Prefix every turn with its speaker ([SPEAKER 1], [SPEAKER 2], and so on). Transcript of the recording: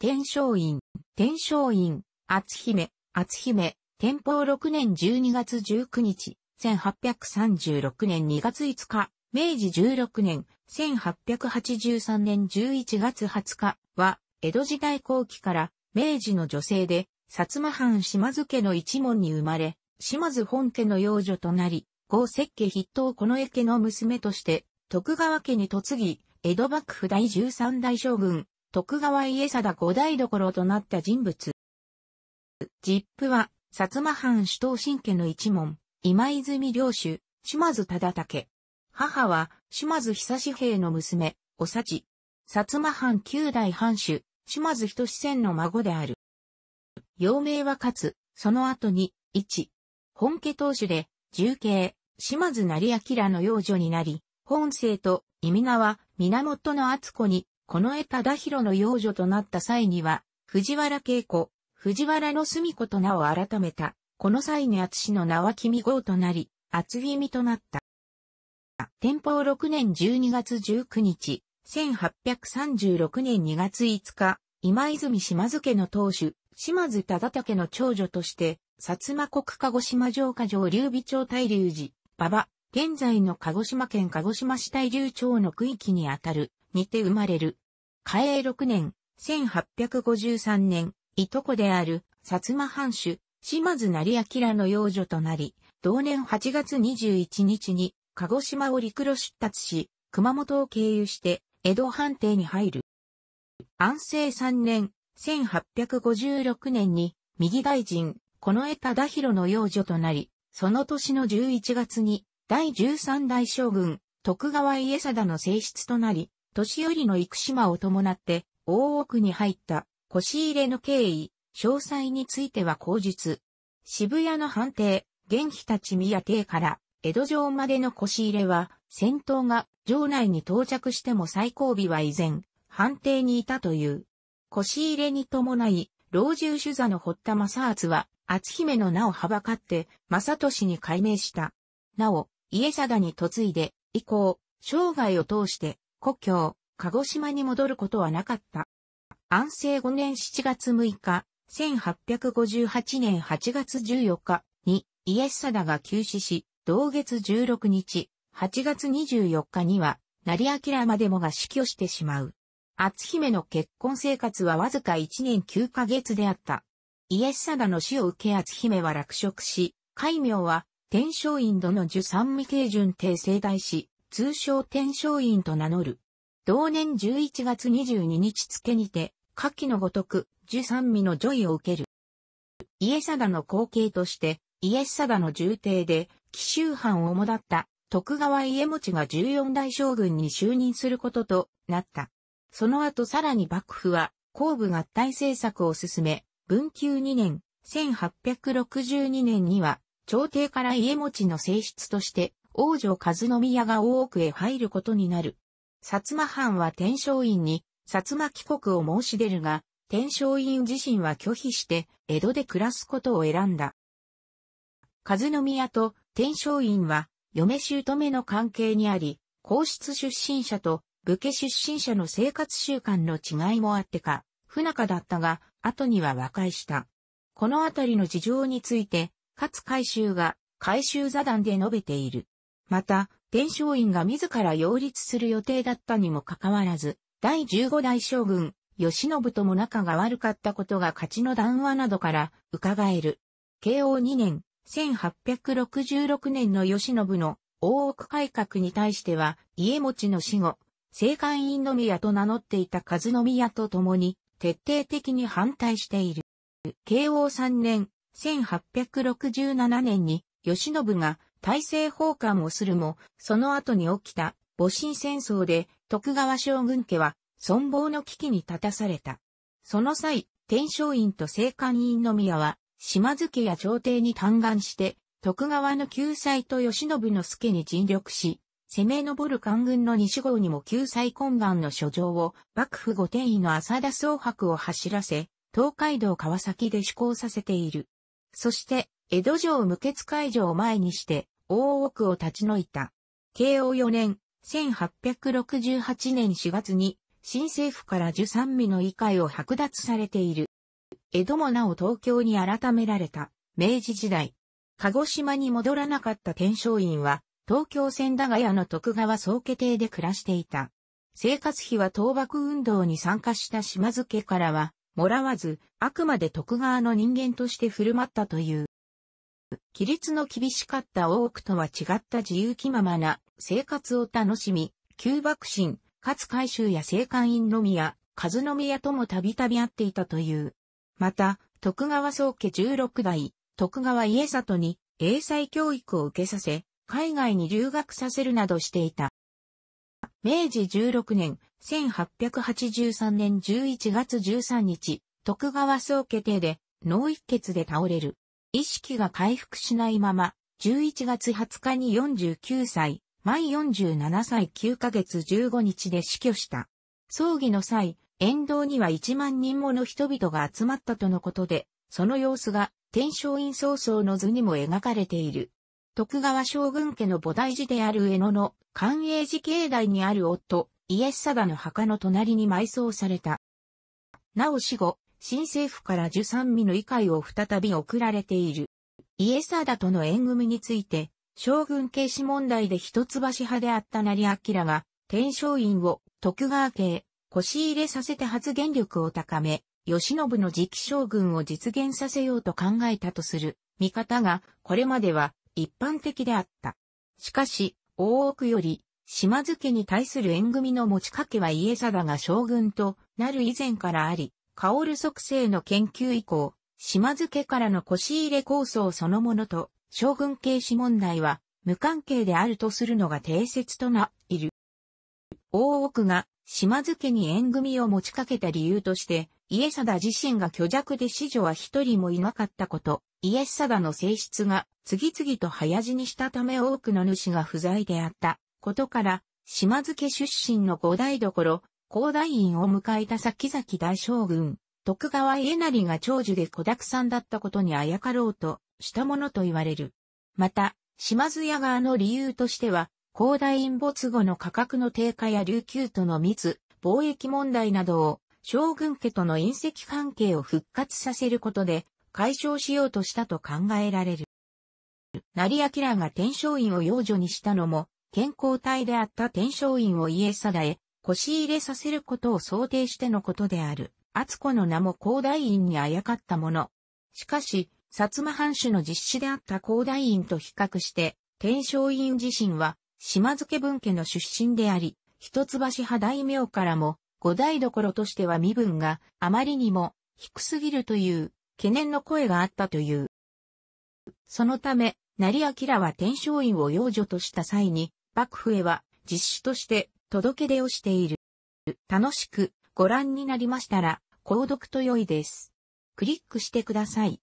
[SPEAKER 1] 天正院、天正院、厚姫、厚姫、天保6年12月19日、1836年2月5日、明治16年、1883年11月20日は、江戸時代後期から明治の女性で、薩摩藩島津家の一門に生まれ、島津本家の養女となり、豪石家筆頭この家の娘として、徳川家に嫁ぎ、江戸幕府第13代将軍、徳川家貞五代所となった人物。実父は、薩摩藩主東新家の一門、今泉領主、島津忠武。母は、島津久志平の娘、おさち。薩摩藩九代藩主、島津仁仙の孫である。幼名はかつ、その後に、一、本家当主で、重慶、島津成明の養女になり、本姓と、意味名は、源の厚子に、この江忠宏の養女となった際には、藤原恵子、藤原の住子と名を改めた。この際に厚氏の名は君号となり、厚君となった。天保6年12月19日、1836年2月5日、今泉島津家の当主、島津忠武の長女として、薩摩国鹿児島城下城劉備町大竜寺、馬場、現在の鹿児島県鹿児島市大竜町の区域にあたる、にて生まれる。嘉永6年、1853年、いとこである、薩摩藩主、島津成明の養女となり、同年8月21日に、鹿児島を陸路出立し、熊本を経由して、江戸藩邸に入る。安政3年、1856年に、右大臣、近衛忠宏の養女となり、その年の11月に、第13代将軍、徳川家定の正室となり、年寄りの生島を伴って、大奥に入った、腰入れの経緯、詳細については後述。渋谷の判定、元妃たち宮邸から、江戸城までの腰入れは、戦闘が城内に到着しても最後尾は依然、判定にいたという。腰入れに伴い、老中主座の堀田正厚は、篤姫の名をはばかって、正利に改名した。なお、家定に嫁いで、以降、生涯を通して、故郷、鹿児島に戻ることはなかった。安政5年7月6日、1858年8月14日にイエスサダが急死し、同月16日、8月24日には、成明までもが死去してしまう。厚姫の結婚生活はわずか1年9ヶ月であった。イエスサダの死を受け厚姫は落職し、戒名は、天正院ドの十三味定順帝聖大師、通称天正院と名乗る。同年11月22日付にて、下記のごとく、十三味の除位を受ける。家定の後継として、家定の重帝で、紀州藩を主だった徳川家持が14代将軍に就任することとなった。その後さらに幕府は、後部合体政策を進め、文久2年、1862年には、朝廷から家持の性質として、王女和宮が大奥へ入ることになる。薩摩藩は天正院に、薩摩帰国を申し出るが、天正院自身は拒否して、江戸で暮らすことを選んだ。和宮と天正院は、嫁姑の関係にあり、皇室出身者と武家出身者の生活習慣の違いもあってか、不仲だったが、後には和解した。このあたりの事情について、勝海舟が、海舟座談で述べている。また、天璋院が自ら擁立する予定だったにもかかわらず、第15代将軍、吉信とも仲が悪かったことが勝ちの談話などから伺える。慶応2年、1866年の吉信の大奥改革に対しては、家持ちの死後、青官院の宮と名乗っていた和宮と共に、徹底的に反対している。慶応3年、1867年に、吉信が大政奉還をするも、その後に起きた戊辰戦争で徳川将軍家は存亡の危機に立たされた。その際、天正院と聖官院の宮は、島津家や朝廷に嘆願して、徳川の救済と吉信の助に尽力し、攻め上る官軍の西郷にも救済懇願の書状を幕府御殿医の浅田総白を走らせ、東海道川崎で施行させている。そして、江戸城無血会場を前にして、大奥を立ち退いた。慶応4年、1868年4月に、新政府から十三味の遺会を剥奪されている。江戸もなお東京に改められた、明治時代。鹿児島に戻らなかった天正院は、東京千駄ヶ谷の徳川宗家邸で暮らしていた。生活費は倒幕運動に参加した島津家からは、もらわず、あくまで徳川の人間として振る舞ったという。規律の厳しかった多くとは違った自由気ままな生活を楽しみ、旧幕臣、勝海舟や政官院の宮、和宮ともたびたび会っていたという。また、徳川宗家16代、徳川家里に英才教育を受けさせ、海外に留学させるなどしていた。明治16年、1883年11月13日、徳川宗家邸で脳一血で倒れる。意識が回復しないまま、11月20日に49歳、毎47歳9ヶ月15日で死去した。葬儀の際、沿道には1万人もの人々が集まったとのことで、その様子が天正院曹操の図にも描かれている。徳川将軍家の菩提寺である江野の寛永寺境内にある夫、イエスサダの墓の隣に埋葬された。なお死後、新政府から受三味の理解を再び送られている。家ダとの縁組について、将軍軽視問題で一橋派であった成明が、天正院を徳川家へ腰入れさせて発言力を高め、吉信の次期将軍を実現させようと考えたとする見方が、これまでは一般的であった。しかし、大奥より、島津家に対する縁組の持ちかけは家定が将軍となる以前からあり、オル促成の研究以降、島津家からの腰入れ構想そのものと、将軍系史問題は無関係であるとするのが定説とな、いる。大奥が島津家に縁組を持ちかけた理由として、家貞自身が虚弱で子女は一人もいなかったこと、家貞の性質が次々と早死にしたため多くの主が不在であったことから、島津家出身の五代所、広大院を迎えた先々大将軍、徳川家成が長寿で子沢山だったことにあやかろうとしたものと言われる。また、島津屋側の理由としては、広大院没後の価格の低下や琉球との密、貿易問題などを、将軍家との隕石関係を復活させることで、解消しようとしたと考えられる。成明が天正院を養女にしたのも、健康体であった天正院を家定へ、し入れさせることを想定してのことである。厚子の名も広大院にあやかったもの。しかし、薩摩藩主の実施であった広大院と比較して、天正院自身は、島津家分家の出身であり、一橋派大名からも、五代どころとしては身分があまりにも低すぎるという懸念の声があったという。そのため、成明は天正院を養女とした際に、幕府へは実施として届け出をしている。楽しくご覧になりましたら、購読と良いです。クリックしてください。